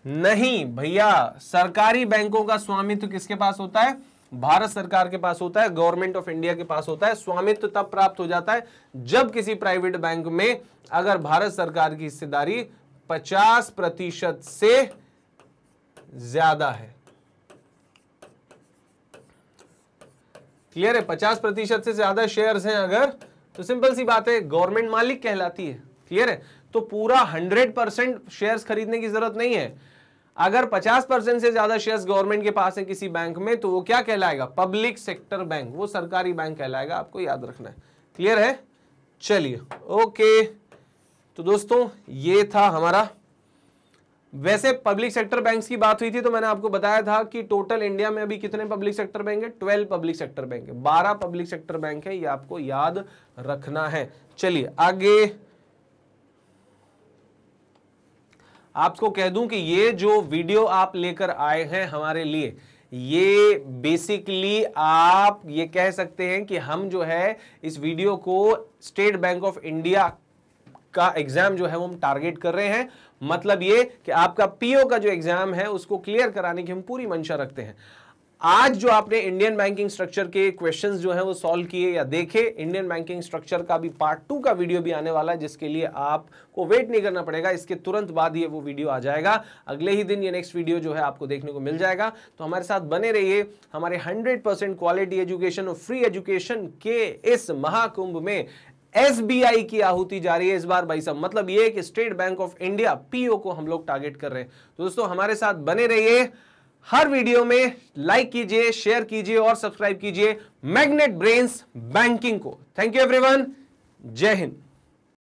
नहीं भैया सरकारी बैंकों का स्वामित्व किसके पास होता है भारत सरकार के पास होता है गवर्नमेंट ऑफ इंडिया के पास होता है स्वामित्व तब प्राप्त हो जाता है जब किसी प्राइवेट बैंक में अगर भारत सरकार की हिस्सेदारी 50 प्रतिशत से ज्यादा है क्लियर है 50 प्रतिशत से ज्यादा शेयर्स हैं अगर तो सिंपल सी बात है गवर्नमेंट मालिक कहलाती है क्लियर है तो पूरा 100 परसेंट शेयर खरीदने की जरूरत नहीं है अगर 50 परसेंट से ज्यादा शेयर्स गवर्नमेंट के पास है किसी बैंक में तो वो क्या कहलाएगा पब्लिक सेक्टर बैंक वो सरकारी बैंक कहलाएगा आपको याद रखना है क्लियर है चलिए ओके तो दोस्तों ये था हमारा वैसे पब्लिक सेक्टर बैंक्स की बात हुई थी तो मैंने आपको बताया था कि टोटल इंडिया में अभी कितने पब्लिक सेक्टर बैंक है ट्वेल्व पब्लिक सेक्टर बैंक है बारह पब्लिक सेक्टर बैंक है ये आपको याद रखना है चलिए आगे आपको कह दूं कि ये जो वीडियो आप लेकर आए हैं हमारे लिए ये बेसिकली आप ये कह सकते हैं कि हम जो है इस वीडियो को स्टेट बैंक ऑफ इंडिया का एग्जाम जो है वो हम टारगेट कर रहे हैं मतलब ये कि आपका पीओ का जो एग्जाम है उसको क्लियर कराने की हम पूरी मंशा रखते हैं आज जो आपने इंडियन बैंकिंग स्ट्रक्चर के क्वेश्चंस जो है वो सॉल्व किए या देखे इंडियन बैंकिंग स्ट्रक्चर का भी पार्ट टू का वीडियो भी आने वाला है जिसके लिए आपको वेट नहीं करना पड़ेगा इसके तुरंत बाद ये वो वीडियो आ जाएगा अगले ही दिन ये नेक्स्ट वीडियो जो है आपको देखने को मिल जाएगा तो हमारे साथ बने रहिए हमारे हंड्रेड क्वालिटी एजुकेशन और फ्री एजुकेशन के इस महाकुंभ में एस की आहूति जा रही है इस बार भाई साहब मतलब ये कि State Bank of India PO को हम लोग टारगेट कर रहे हैं तो दोस्तों हमारे साथ बने रहिए हर वीडियो में लाइक कीजिए शेयर कीजिए और सब्सक्राइब कीजिए मैग्नेट ब्रेन्स बैंकिंग को थैंक यू एवरीवन जय हिंद